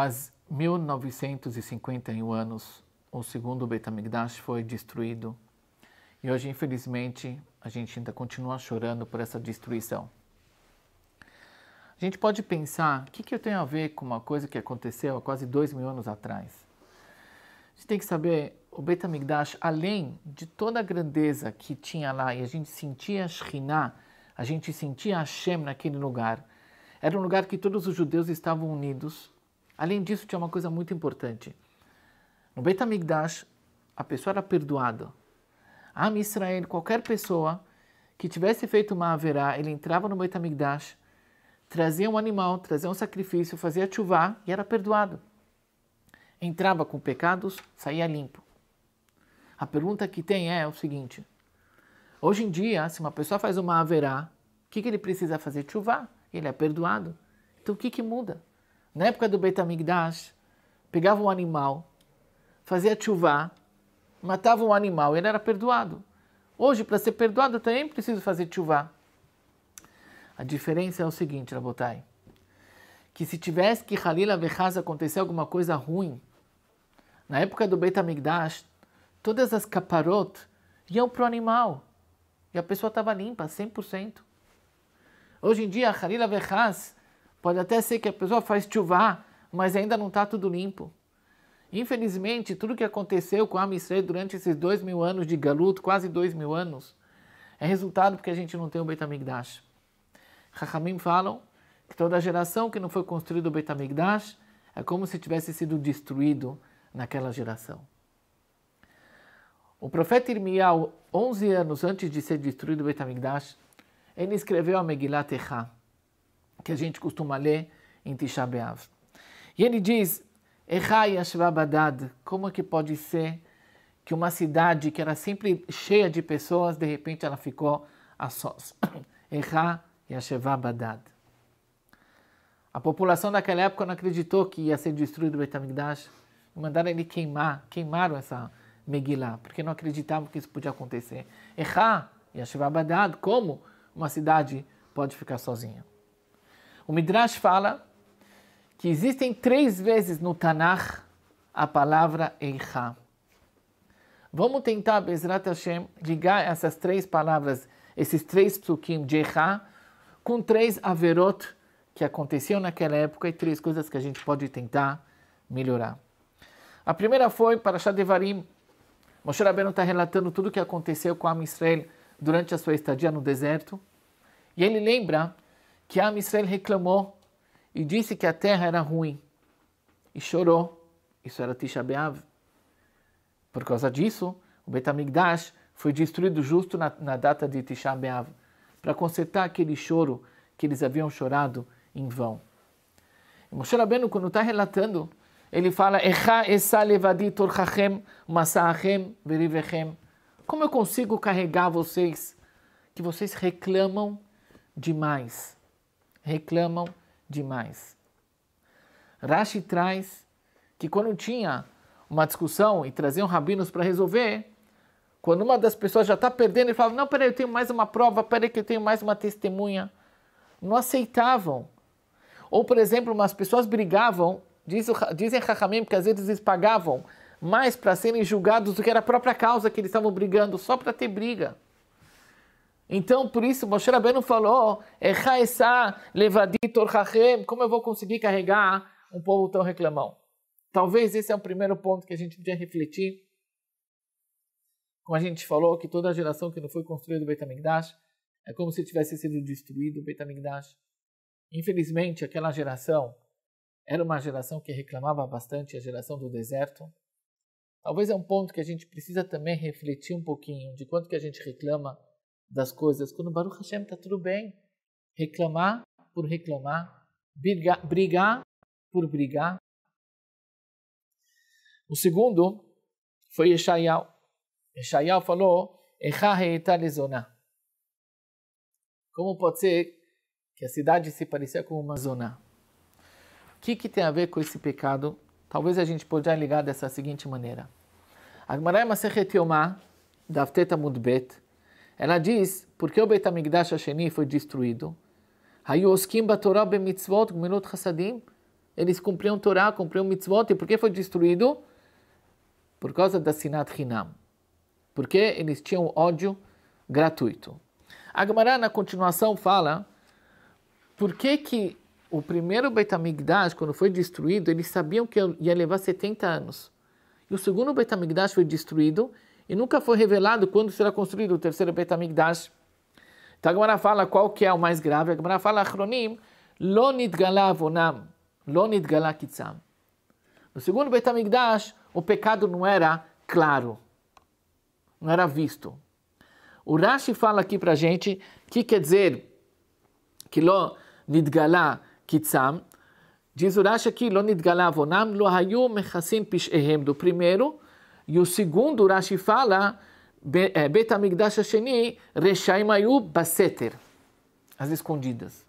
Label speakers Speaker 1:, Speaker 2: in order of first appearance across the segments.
Speaker 1: Faz 1951 anos, o segundo Beit HaMikdash foi destruído. E hoje, infelizmente, a gente ainda continua chorando por essa destruição. A gente pode pensar, o que, que eu tenho a ver com uma coisa que aconteceu há quase dois mil anos atrás? A gente tem que saber, o Beit HaMikdash, além de toda a grandeza que tinha lá, e a gente sentia a Shekhinah, a gente sentia Hashem naquele lugar, era um lugar que todos os judeus estavam unidos, Além disso, tinha uma coisa muito importante. No Beit HaMikdash, a pessoa era perdoada. A Israel, qualquer pessoa que tivesse feito uma haverá, ele entrava no Beit HaMikdash, trazia um animal, trazia um sacrifício, fazia chuva e era perdoado. Entrava com pecados, saía limpo. A pergunta que tem é o seguinte: hoje em dia, se uma pessoa faz uma haverá, o que, que ele precisa fazer? Chuva, ele é perdoado. Então o que, que muda? na época do Betamigdash, pegava um animal, fazia chuva, matava um animal, ele era perdoado. Hoje, para ser perdoado, eu também preciso fazer chuva. A diferença é o seguinte, Rabotai, que se tivesse que Halila Vechaz acontecer alguma coisa ruim, na época do Betamigdash, todas as caparot iam para o animal. E a pessoa estava limpa, 100%. Hoje em dia, a Halila Vechaz Pode até ser que a pessoa faz chuvá, mas ainda não está tudo limpo. Infelizmente, tudo que aconteceu com a Amisrei durante esses dois mil anos de galuto, quase dois mil anos, é resultado porque a gente não tem o Beit HaMikdash. Rahamim falam que toda geração que não foi construída o Beit HaMikdash é como se tivesse sido destruído naquela geração. O profeta Irmial, 11 anos antes de ser destruído o Beit HaMikdash, ele escreveu a Megillat Echah que a gente costuma ler em Tisha B'Av. E ele diz, Errai Ashvabadad, como é que pode ser que uma cidade que era sempre cheia de pessoas, de repente ela ficou a sós? Errai Ashvabadad. A população daquela época não acreditou que ia ser destruído o Betamigdash. Mandaram ele queimar, queimaram essa Megillah, porque não acreditavam que isso podia acontecer. Errar, Yashivabadad, como uma cidade pode ficar sozinha? O Midrash fala que existem três vezes no Tanakh a palavra Eicha. Vamos tentar, Bezrat Hashem, ligar essas três palavras, esses três psukim de Eicha, com três averot que aconteciam naquela época e três coisas que a gente pode tentar melhorar. A primeira foi para Shadevarim. Moshe Rabbeinu está relatando tudo o que aconteceu com a Israel durante a sua estadia no deserto. E ele lembra que Am Israel reclamou e disse que a terra era ruim e chorou. Isso era Tisha B'Av. Por causa disso, o Betamigdash foi destruído justo na, na data de Tisha B'Av para consertar aquele choro que eles haviam chorado em vão. E Moshe Rabbeinu, quando está relatando, ele fala: Echa levadi Como eu consigo carregar vocês que vocês reclamam demais? reclamam demais. Rashi traz que quando tinha uma discussão e traziam rabinos para resolver, quando uma das pessoas já está perdendo, ele falava: Não, peraí, eu tenho mais uma prova, peraí, que eu tenho mais uma testemunha. Não aceitavam. Ou, por exemplo, umas pessoas brigavam, diz dizem Rahamim que às vezes eles pagavam mais para serem julgados do que era a própria causa que eles estavam brigando, só para ter briga. Então, por isso, Moshe Rabbeinu falou, como eu vou conseguir carregar um povo tão reclamão? Talvez esse é o primeiro ponto que a gente podia refletir. Como a gente falou, que toda a geração que não foi construída o Betamigdash é como se tivesse sido destruído o Betamigdash. Infelizmente, aquela geração era uma geração que reclamava bastante, a geração do deserto. Talvez é um ponto que a gente precisa também refletir um pouquinho de quanto que a gente reclama das coisas. Quando Baruch Hashem está tudo bem. Reclamar por reclamar, brigar, brigar por brigar. O segundo foi Yeshayahu. Yeshayahu falou, como pode ser que a cidade se parecia com uma zona? O que, que tem a ver com esse pecado? Talvez a gente possa ligar dessa seguinte maneira. Agmarai é Masechet Yomah, davteta Mudbet, ela diz, porque o Beit HaMikdash Hasheni foi destruído, Hayoskim Torah b'mitzvot gminut chassadim, eles cumpriam Torá, cumpriam mitzvot, e por que foi destruído? Por causa da Sinat Hinam. Porque eles tinham ódio gratuito. Agmará, na continuação, fala por que que o primeiro Beit HaMikdash, quando foi destruído, eles sabiam que ia levar 70 anos. E o segundo Beit HaMikdash foi destruído e nunca foi revelado quando será construído o terceiro Beit HaMikdash. Então a Gemara fala qual que é o mais grave. A Gemara fala, Achronim, lo nitgala avonam, lo nitgala kitzam. No segundo Beit HaMikdash, o pecado não era claro, não era visto. O Rashi fala aqui a gente que quer dizer que lo nitgala kitzam, diz o Rashi aqui, lo nitgala avonam, lo hayu mechassim pishehem, do primeiro, e o segundo Rashi fala, Bet é, Amigdash Hasheni, Reshaimayu Baseter, as escondidas.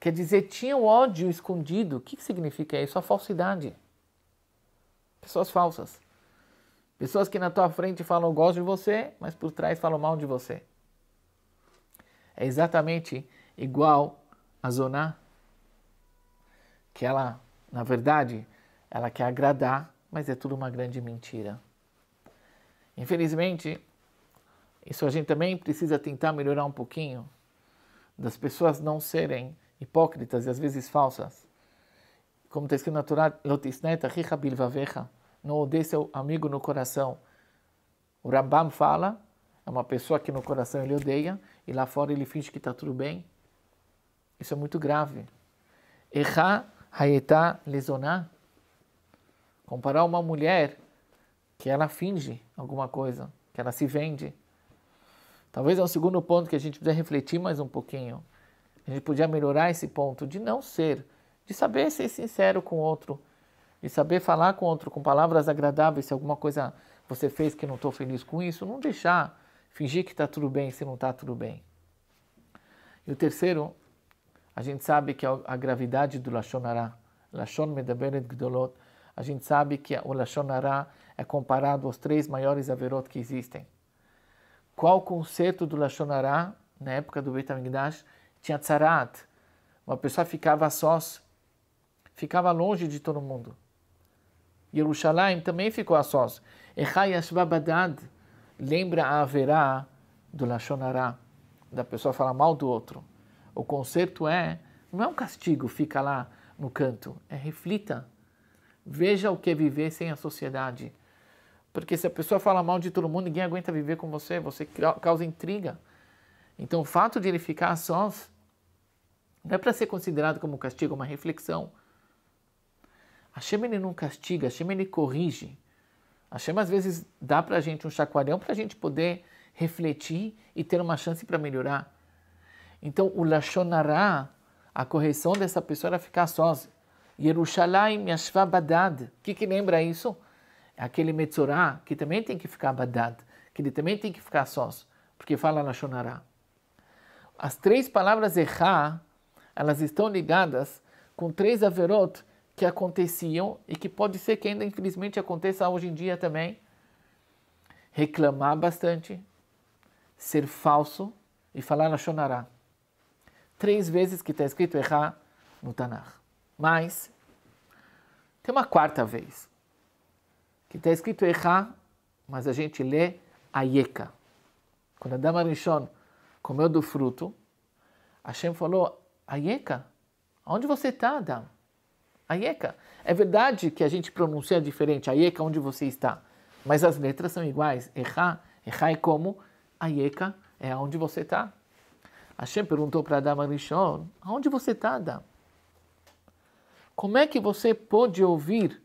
Speaker 1: Quer dizer, tinha o ódio escondido. O que significa isso? A falsidade. Pessoas falsas. Pessoas que na tua frente falam gosto de você, mas por trás falam mal de você. É exatamente igual a Zoná, que ela, na verdade, ela quer agradar mas é tudo uma grande mentira. Infelizmente, isso a gente também precisa tentar melhorar um pouquinho, das pessoas não serem hipócritas e às vezes falsas. Como está escrito na Torá, Lotisneta richa bilvavecha, não odeie seu amigo no coração. O Rambam fala, é uma pessoa que no coração ele odeia e lá fora ele finge que está tudo bem. Isso é muito grave. Echa haetá, lesonar Comparar uma mulher que ela finge alguma coisa, que ela se vende. Talvez é um segundo ponto que a gente precisa refletir mais um pouquinho. A gente podia melhorar esse ponto de não ser, de saber ser sincero com o outro, de saber falar com o outro com palavras agradáveis, se alguma coisa você fez que não estou feliz com isso, não deixar fingir que está tudo bem se não está tudo bem. E o terceiro, a gente sabe que a gravidade do Lashon Lashon Medaberet Gdolot, a gente sabe que o Lashon Hara é comparado aos três maiores averot que existem. Qual conceito do Lashon Hara, na época do Beit HaMikdash, tinha tzarat? Uma pessoa ficava sós, ficava longe de todo mundo. Yerushalayim também ficou a sós. Echai Ashbabadad lembra a haverá do Lashon Hara, da pessoa falar mal do outro. O conceito é, não é um castigo, fica lá no canto, é reflita Veja o que é viver sem a sociedade. Porque se a pessoa fala mal de todo mundo, ninguém aguenta viver com você, você causa intriga. Então, o fato de ele ficar sós não é para ser considerado como castigo, é uma reflexão. a ele não castiga, a ele corrige. a Hashem às vezes dá para a gente um chacoalhão para a gente poder refletir e ter uma chance para melhorar. Então, o Lashonará, a correção dessa pessoa era ficar sós. Yerushalayim Yashva Badad. O que, que lembra isso? Aquele Metzorah que também tem que ficar Badad, que ele também tem que ficar sós, porque fala Lashonará. As três palavras Echá, elas estão ligadas com três Averot que aconteciam e que pode ser que ainda infelizmente aconteça hoje em dia também. Reclamar bastante, ser falso e falar Lashonará. Três vezes que está escrito Errar no Tanakh. Mas tem uma quarta vez, que está escrito errar, mas a gente lê ayeka. Quando Adama Rishon comeu do fruto, Hashem falou, ayeka, onde você está, Adam? Ayeka. É verdade que a gente pronuncia diferente, ayeka, onde você está. Mas as letras são iguais, errar, errar é como, ayeka é onde você está. Hashem perguntou para Dama Rishon, aonde você está, Adam? Como é que você pode ouvir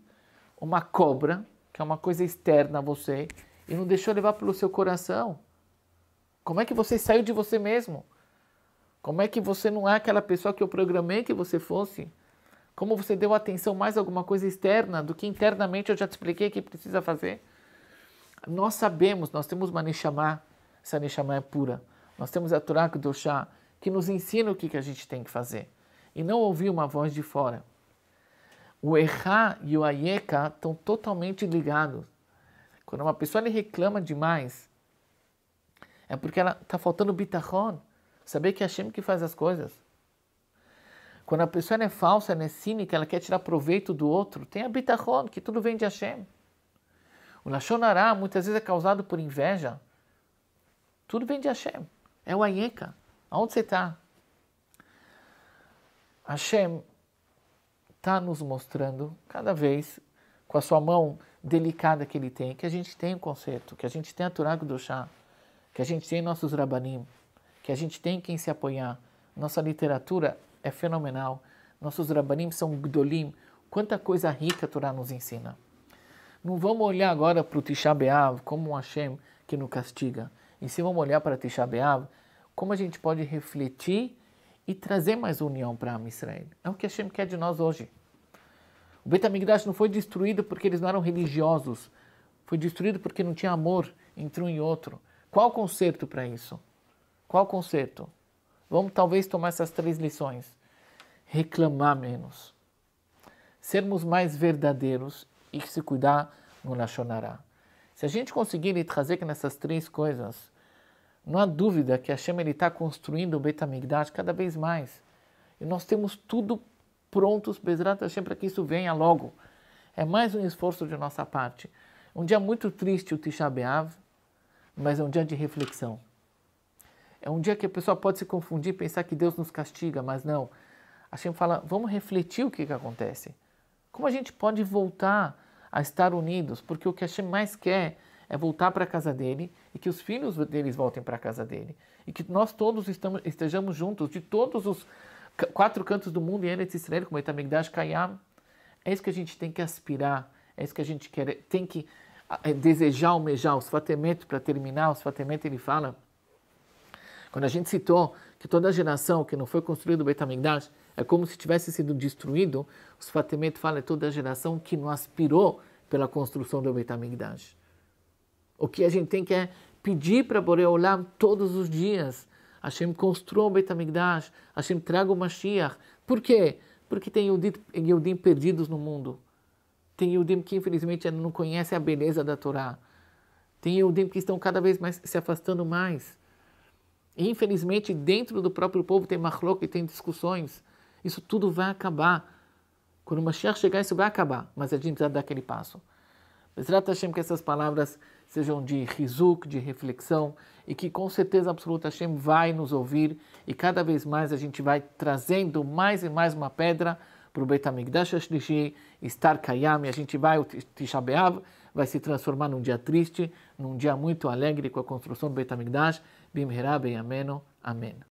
Speaker 1: uma cobra, que é uma coisa externa a você, e não deixou levar pelo seu coração? Como é que você saiu de você mesmo? Como é que você não é aquela pessoa que eu programei que você fosse? Como você deu atenção mais a alguma coisa externa do que internamente eu já te expliquei que precisa fazer? Nós sabemos, nós temos uma Neshama, essa Neshama é pura. Nós temos a do chá que nos ensina o que, que a gente tem que fazer. E não ouvir uma voz de fora. O errar e o ayeka estão totalmente ligados. Quando uma pessoa reclama demais, é porque ela está faltando bitachon, saber que é Hashem que faz as coisas. Quando a pessoa é falsa, é cínica, ela quer tirar proveito do outro, tem a bitachon, que tudo vem de Hashem. O Lachonará muitas vezes é causado por inveja. Tudo vem de Hashem. É o Ayeka. Aonde você está? Hashem está nos mostrando cada vez com a sua mão delicada que ele tem, que a gente tem o conceito, que a gente tem a do chá que a gente tem nossos rabanim, que a gente tem quem se apoiar. Nossa literatura é fenomenal. Nossos rabanim são gdolim. Quanta coisa rica a Torá nos ensina. Não vamos olhar agora para o Tisha Beav como um Hashem que nos castiga. E se vamos olhar para Tisha Beav, como a gente pode refletir e trazer mais união para a Israel. É o que Hashem quer de nós hoje. O Betamigdash não foi destruído porque eles não eram religiosos. Foi destruído porque não tinha amor entre um e outro. Qual conserto para isso? Qual conserto? Vamos talvez tomar essas três lições. Reclamar menos. Sermos mais verdadeiros e se cuidar no Lashonará. Se a gente conseguir trazer que nessas três coisas, não há dúvida que Hashem está construindo o Betamigdash cada vez mais. E nós temos tudo prontos, Bezrat Hashem, para que isso venha logo. É mais um esforço de nossa parte. Um dia muito triste o Tisha B'Av, mas é um dia de reflexão. É um dia que a pessoa pode se confundir, pensar que Deus nos castiga, mas não. Hashem fala, vamos refletir o que, que acontece. Como a gente pode voltar a estar unidos? Porque o que Hashem mais quer é voltar para a casa dele e que os filhos deles voltem para a casa dele. E que nós todos estamos, estejamos juntos de todos os quatro cantos do mundo em Eretz Israel, como Etamigdash Kayam. É isso que a gente tem que aspirar, é isso que a gente quer, tem que é, desejar, almejar. Os Fatemet, para terminar, os Fatemet ele fala, quando a gente citou que toda geração que não foi construída o Betamigdash é como se tivesse sido destruído, os Fatemet fala que é toda a geração que não aspirou pela construção do Betamigdash. O que a gente tem que é pedir para Boreolam todos os dias. Hashem construa o Betamigdash, Hashem traga o Mashiach. Por quê? Porque tem Yehudim, perdidos no mundo. Tem Yehudim que infelizmente ainda não conhece a beleza da Torá. Tem Yehudim que estão cada vez mais se afastando mais. E, infelizmente, dentro do próprio povo tem Mahlok e tem discussões. Isso tudo vai acabar. Quando o Mashiach chegar, isso vai acabar. Mas a gente precisa dar aquele passo. mas trata Hashem, que essas palavras sejam de rizuk, de reflexão, e que com certeza absoluta Hashem vai nos ouvir e cada vez mais a gente vai trazendo mais e mais uma pedra para o Beit HaMikdash Ashlishi, estar Kayam, a gente vai, o Tishabeav vai se transformar num dia triste, num dia muito alegre com a construção do Beit HaMikdash, Bimhera Ameno, Ameno,